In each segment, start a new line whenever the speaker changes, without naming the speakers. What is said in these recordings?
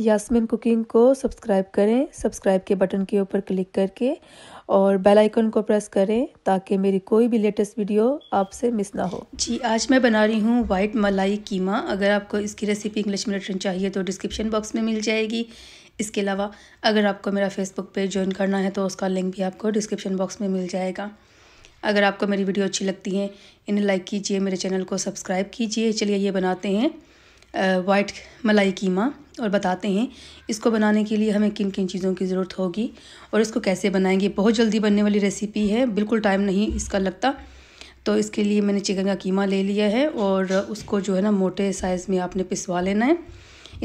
Yasmin cooking को subscribe करें subscribe के बटन के ऊपर क्लिक करके और बेल आइकन को प्रेस करें ताकि मेरी कोई भी लेटेस्ट वीडियो आपसे मिस ना हो जी आज मैं बना रही हूँ वाइट मलाई कीमा अगर आपको इसकी रेसिपी इंग्लिश में रिटर्न चाहिए तो डिस्क्रिप्शन बॉक्स में मिल जाएगी इसके अलावा अगर आपको मेरा फेसबुक पेज ज्वाइन करना है तो उसका लिंक भी आपको डिस्क्रिप्शन बॉक्स में मिल जाएगा अगर आपको मेरी वीडियो अच्छी लगती है इन्हें लाइक कीजिए मेरे चैनल को सब्सक्राइब कीजिए चलिए ये बनाते हैं वाइट मलाई कीमा और बताते हैं इसको बनाने के लिए हमें किन किन चीज़ों की ज़रूरत होगी और इसको कैसे बनाएंगे बहुत जल्दी बनने वाली रेसिपी है बिल्कुल टाइम नहीं इसका लगता तो इसके लिए मैंने चिकन का कीमा ले लिया है और उसको जो है ना मोटे साइज़ में आपने पिसवा लेना है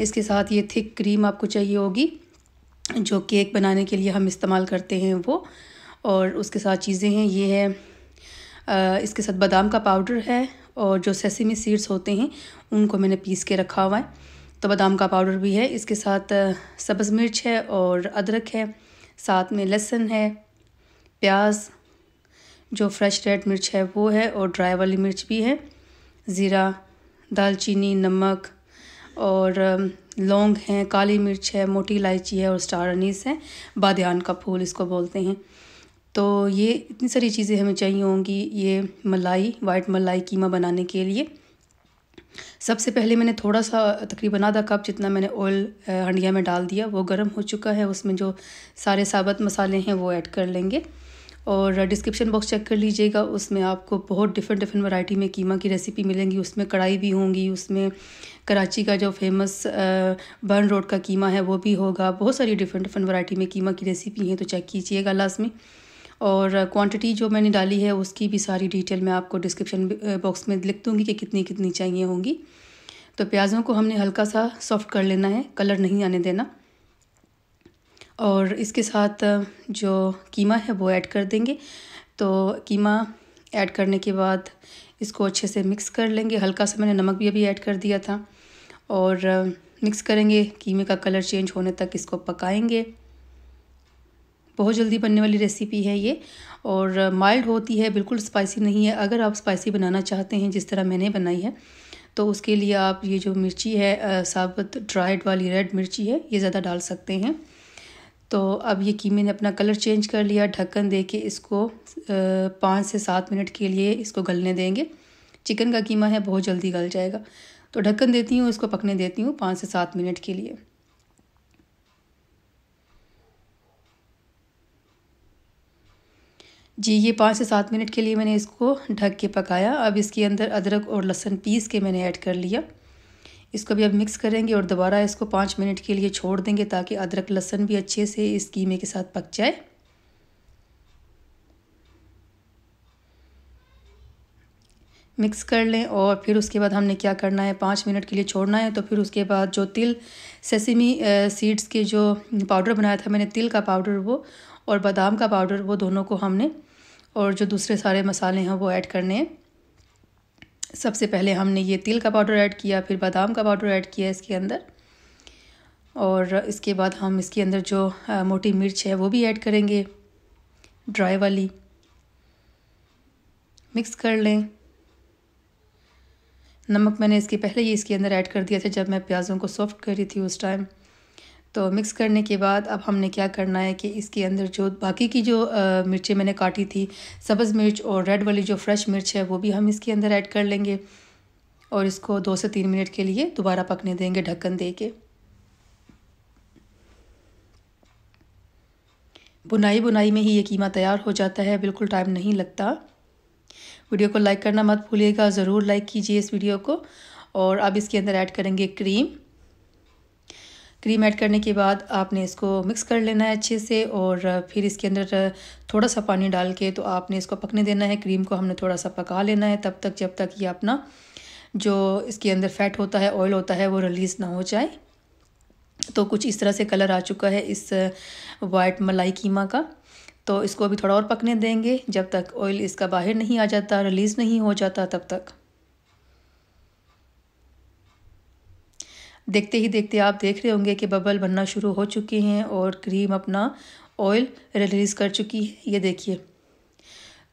इसके साथ ये थिक क्रीम आपको चाहिए होगी जो केक बनाने के लिए हम इस्तेमाल करते हैं वो और उसके साथ चीज़ें हैं ये है आ, इसके साथ बादाम का पाउडर है और जो सेसमी सीड्स होते हैं उनको मैंने पीस के रखा हुआ है तो बादाम का पाउडर भी है इसके साथ सब्ज़ मिर्च है और अदरक है साथ में लहसुन है प्याज जो फ्रेश रेड मिर्च है वो है और ड्राई वाली मिर्च भी है ज़ीरा दालचीनी नमक और लौंग हैं काली मिर्च है मोटी इलायची है और स्टार अनीस है बादन का फूल इसको बोलते हैं तो ये इतनी सारी चीज़ें हमें चाहिए होंगी ये मलाई वाइट मलाई कीमा बनाने के लिए सबसे पहले मैंने थोड़ा सा तकरीबन आधा कप जितना मैंने ऑयल हंडिया में डाल दिया वो गर्म हो चुका है उसमें जो सारे साबत मसाले हैं वो ऐड कर लेंगे और डिस्क्रिप्शन बॉक्स चेक कर लीजिएगा उसमें आपको बहुत डिफरेंट डिफरेंट वैरायटी में कीमा की रेसिपी मिलेंगी उसमें कढ़ाई भी होंगी उसमें कराची का जो फेमस बर्न रोड का कीमा है वो भी होगा बहुत सारी डिफरेंट डिफरेंट वैरायटी में कीमा की रेसिपी हैं तो चेक कीजिएगा लास्ट में और क्वांटिटी जो मैंने डाली है उसकी भी सारी डिटेल मैं आपको डिस्क्रिप्शन बॉक्स में लिख दूँगी कि कितनी कितनी चाहिए होंगी तो प्याज़ों को हमने हल्का सा सॉफ्ट कर लेना है कलर नहीं आने देना और इसके साथ जो कीमा है वो ऐड कर देंगे तो कीमा ऐड करने के बाद इसको अच्छे से मिक्स कर लेंगे हल्का सा मैंने नमक भी अभी ऐड कर दिया था और मिक्स करेंगे कीमे का कलर चेंज होने तक इसको पकाएंगे बहुत जल्दी बनने वाली रेसिपी है ये और माइल्ड होती है बिल्कुल स्पाइसी नहीं है अगर आप स्पाइसी बनाना चाहते हैं जिस तरह मैंने बनाई है तो उसके लिए आप ये जो मिर्ची है साबुत ड्राइड वाली रेड मिर्ची है ये ज़्यादा डाल सकते हैं तो अब ये कीमे ने अपना कलर चेंज कर लिया ढक्कन दे के इसको पाँच से सात मिनट के लिए इसको गलने देंगे चिकन का कीमा है बहुत जल्दी गल जाएगा तो ढक्कन देती हूँ इसको पकने देती हूँ पाँच से सात मिनट के लिए जी ये पाँच से सात मिनट के लिए मैंने इसको ढक के पकाया अब इसके अंदर अदरक और लहसुन पीस के मैंने ऐड कर लिया इसको भी अब मिक्स करेंगे और दोबारा इसको पाँच मिनट के लिए छोड़ देंगे ताकि अदरक लहसुन भी अच्छे से इस कीमे के साथ पक जाए मिक्स कर लें और फिर उसके बाद हमने क्या करना है पाँच मिनट के लिए छोड़ना है तो फिर उसके बाद जो तिल सेसिमी सीड्स के जो पाउडर बनाया था मैंने तिल का पाउडर वो और बादाम का पाउडर वो दोनों को हमने और जो दूसरे सारे मसाले हैं वो ऐड करने हैं सबसे पहले हमने ये तिल का पाउडर ऐड किया फिर बादाम का पाउडर ऐड किया इसके अंदर और इसके बाद हम इसके अंदर जो मोटी मिर्च है वो भी ऐड करेंगे ड्राई वाली मिक्स कर लें नमक मैंने इसके पहले ही इसके अंदर ऐड कर दिया था जब मैं प्याज़ों को सॉफ्ट कर रही थी उस टाइम तो मिक्स करने के बाद अब हमने क्या करना है कि इसके अंदर जो बाकी की जो मिर्चें मैंने काटी थी सब्ज़ मिर्च और रेड वाली जो फ्रेश मिर्च है वो भी हम इसके अंदर ऐड कर लेंगे और इसको दो से तीन मिनट के लिए दोबारा पकने देंगे ढक्कन दे के बुनाई बुनाई में ही ये कीमा तैयार हो जाता है बिल्कुल टाइम नहीं लगता वीडियो को लाइक करना मत भूलिएगा ज़रूर लाइक कीजिए इस वीडियो को और अब इसके अंदर ऐड करेंगे क्रीम क्रीम ऐड करने के बाद आपने इसको मिक्स कर लेना है अच्छे से और फिर इसके अंदर थोड़ा सा पानी डाल के तो आपने इसको पकने देना है क्रीम को हमने थोड़ा सा पका लेना है तब तक जब तक ये अपना जो इसके अंदर फैट होता है ऑयल होता है वो रिलीज़ ना हो जाए तो कुछ इस तरह से कलर आ चुका है इस वाइट मलाई कीमा का तो इसको अभी थोड़ा और पकने देंगे जब तक ऑयल इसका बाहर नहीं आ जाता रिलीज़ नहीं हो जाता तब तक देखते ही देखते आप देख रहे होंगे कि बबल बनना शुरू हो चुकी हैं और क्रीम अपना ऑयल रिलीज़ कर चुकी है ये देखिए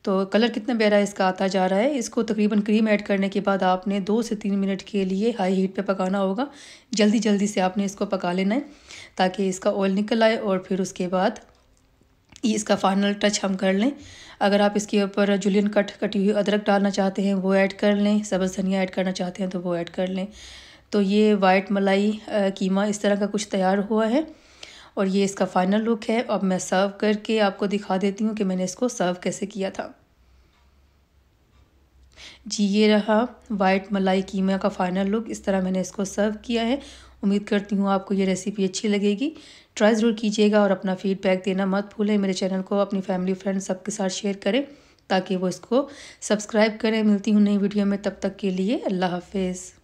तो कलर कितना प्यारा इसका आता जा रहा है इसको तकरीबन क्रीम ऐड करने के बाद आपने दो से तीन मिनट के लिए हाई हीट पे पकाना होगा जल्दी जल्दी से आपने इसको पका लेना है ताकि इसका ऑयल निकल आए और फिर उसके बाद ये इसका फाइनल टच हम कर लें अगर आप इसके ऊपर जुलियन कट कटी हुई अदरक डालना चाहते हैं वो ऐड कर लें सब्ज़ धनिया ऐड करना चाहते हैं तो वो ऐड कर लें तो ये वाइट मलाई कीमा इस तरह का कुछ तैयार हुआ है और ये इसका फाइनल लुक है अब मैं सर्व करके आपको दिखा देती हूँ कि मैंने इसको सर्व कैसे किया था जी ये रहा वाइट मलाई कीमा का फाइनल लुक इस तरह मैंने इसको सर्व किया है उम्मीद करती हूँ आपको ये रेसिपी अच्छी लगेगी ट्राई ज़रूर कीजिएगा और अपना फीडबैक देना मत भूलें मेरे चैनल को अपनी फैमिली फ्रेंड सबके साथ शेयर करें ताकि वो इसको सब्सक्राइब करें मिलती हूँ नई वीडियो में तब तक के लिए अल्लाह हाफिज़